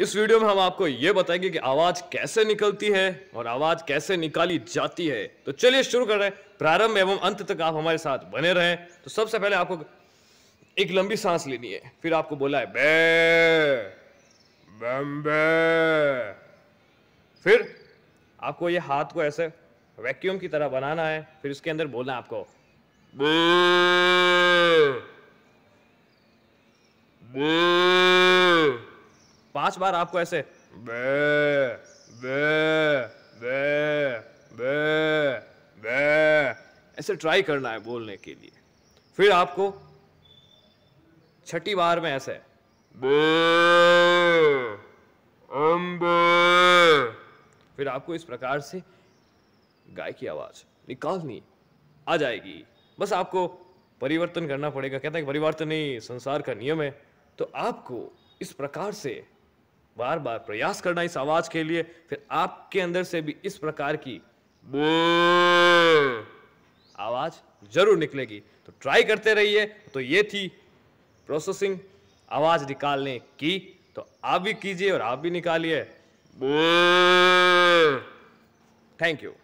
इस वीडियो में हम आपको ये बताएंगे कि आवाज कैसे निकलती है और आवाज कैसे निकाली जाती है तो चलिए शुरू कर रहे हैं प्रारंभ एवं अंत तक आप हमारे साथ बने रहें तो सबसे पहले आपको एक लंबी सांस लेनी है फिर आपको बोला है बे बम्बे फिर आपको ये हाथ को ऐसे वैक्यूम की तरह बनाना है फिर इसके अंदर बोलना है आपको बे बे पांच बार आपको ऐसे बे बे बे बे बे ऐसे ट्राई करना है बोलने के लिए फिर आपको छठी बार में ऐसे बे अम्बे फिर आपको इस प्रकार से गाय की आवाज निकालनी आ जाएगी बस आपको परिवर्तन करना पड़ेगा कहता है कि परिवर्तन नहीं संसार का नियम है तो आपको इस प्रकार से बार बार प्रयास करना इस आवाज के लिए फिर आपके अंदर से भी इस प्रकार की आवाज जरूर निकलेगी तो ट्राई करते रहिए तो ये थी प्रोसेसिंग आवाज निकालने की तो आप भी कीजिए और आप भी निकालिए थैंक यू